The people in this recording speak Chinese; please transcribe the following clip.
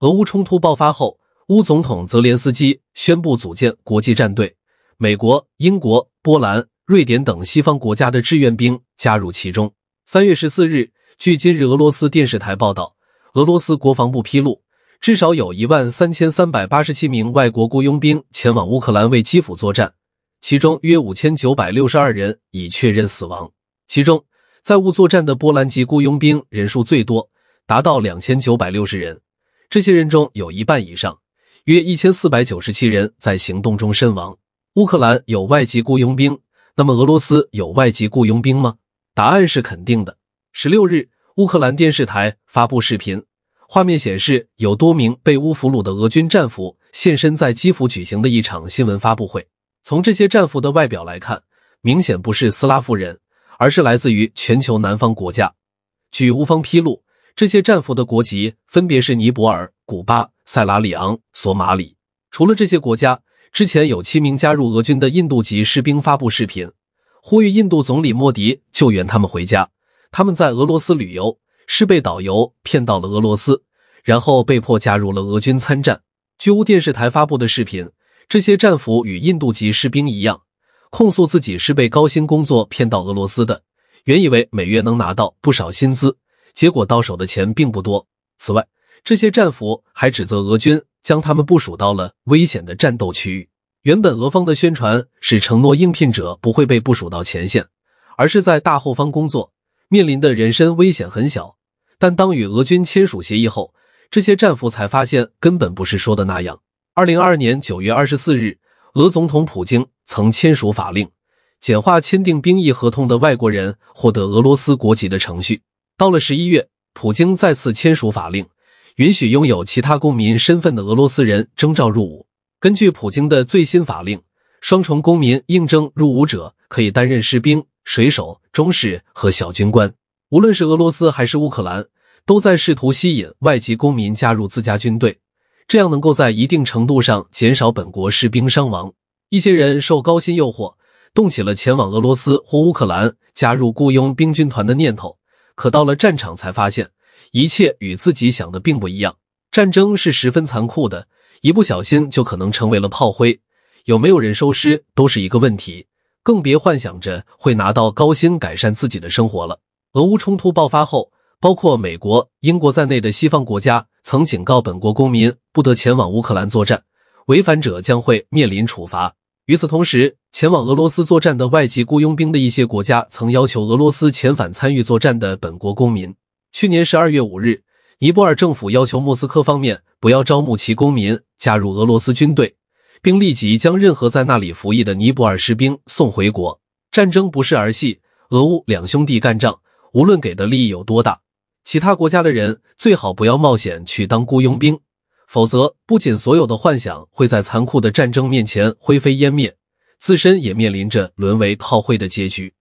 俄乌冲突爆发后，乌总统泽连斯基宣布组建国际战队，美国、英国、波兰、瑞典等西方国家的志愿兵加入其中。三月十四日，据今日俄罗斯电视台报道，俄罗斯国防部披露，至少有一万三千三百八十七名外国雇佣兵前往乌克兰为基辅作战，其中约五千九百六十二人已确认死亡。其中，在乌作战的波兰籍雇佣兵人数最多，达到两千九百六十人。这些人中有一半以上，约一千四百九十七人在行动中身亡。乌克兰有外籍雇佣兵，那么俄罗斯有外籍雇佣兵吗？答案是肯定的。十六日，乌克兰电视台发布视频，画面显示有多名被乌俘虏的俄军战俘现身在基辅举行的一场新闻发布会。从这些战俘的外表来看，明显不是斯拉夫人，而是来自于全球南方国家。据乌方披露。这些战俘的国籍分别是尼泊尔、古巴、塞拉里昂、索马里。除了这些国家，之前有七名加入俄军的印度籍士兵发布视频，呼吁印度总理莫迪救援他们回家。他们在俄罗斯旅游，是被导游骗到了俄罗斯，然后被迫加入了俄军参战。据乌电视台发布的视频，这些战俘与印度籍士兵一样，控诉自己是被高薪工作骗到俄罗斯的，原以为每月能拿到不少薪资。结果到手的钱并不多。此外，这些战俘还指责俄军将他们部署到了危险的战斗区域。原本俄方的宣传是承诺应聘者不会被部署到前线，而是在大后方工作，面临的人身危险很小。但当与俄军签署协议后，这些战俘才发现根本不是说的那样。二零二二年九月二十四日，俄总统普京曾签署法令，简化签订兵役合同的外国人获得俄罗斯国籍的程序。到了十一月，普京再次签署法令，允许拥有其他公民身份的俄罗斯人征召入伍。根据普京的最新法令，双重公民应征入伍者可以担任士兵、水手、中士和小军官。无论是俄罗斯还是乌克兰，都在试图吸引外籍公民加入自家军队，这样能够在一定程度上减少本国士兵伤亡。一些人受高薪诱惑，动起了前往俄罗斯或乌克兰加入雇佣兵军团的念头。可到了战场才发现，一切与自己想的并不一样。战争是十分残酷的，一不小心就可能成为了炮灰，有没有人收尸都是一个问题，更别幻想着会拿到高薪改善自己的生活了。俄乌冲突爆发后，包括美国、英国在内的西方国家曾警告本国公民不得前往乌克兰作战，违反者将会面临处罚。与此同时，前往俄罗斯作战的外籍雇佣兵的一些国家曾要求俄罗斯遣返参与作战的本国公民。去年十二月五日，尼泊尔政府要求莫斯科方面不要招募其公民加入俄罗斯军队，并立即将任何在那里服役的尼泊尔士兵送回国。战争不是儿戏，俄乌两兄弟干仗，无论给的利益有多大，其他国家的人最好不要冒险去当雇佣兵。否则，不仅所有的幻想会在残酷的战争面前灰飞烟灭，自身也面临着沦为炮灰的结局。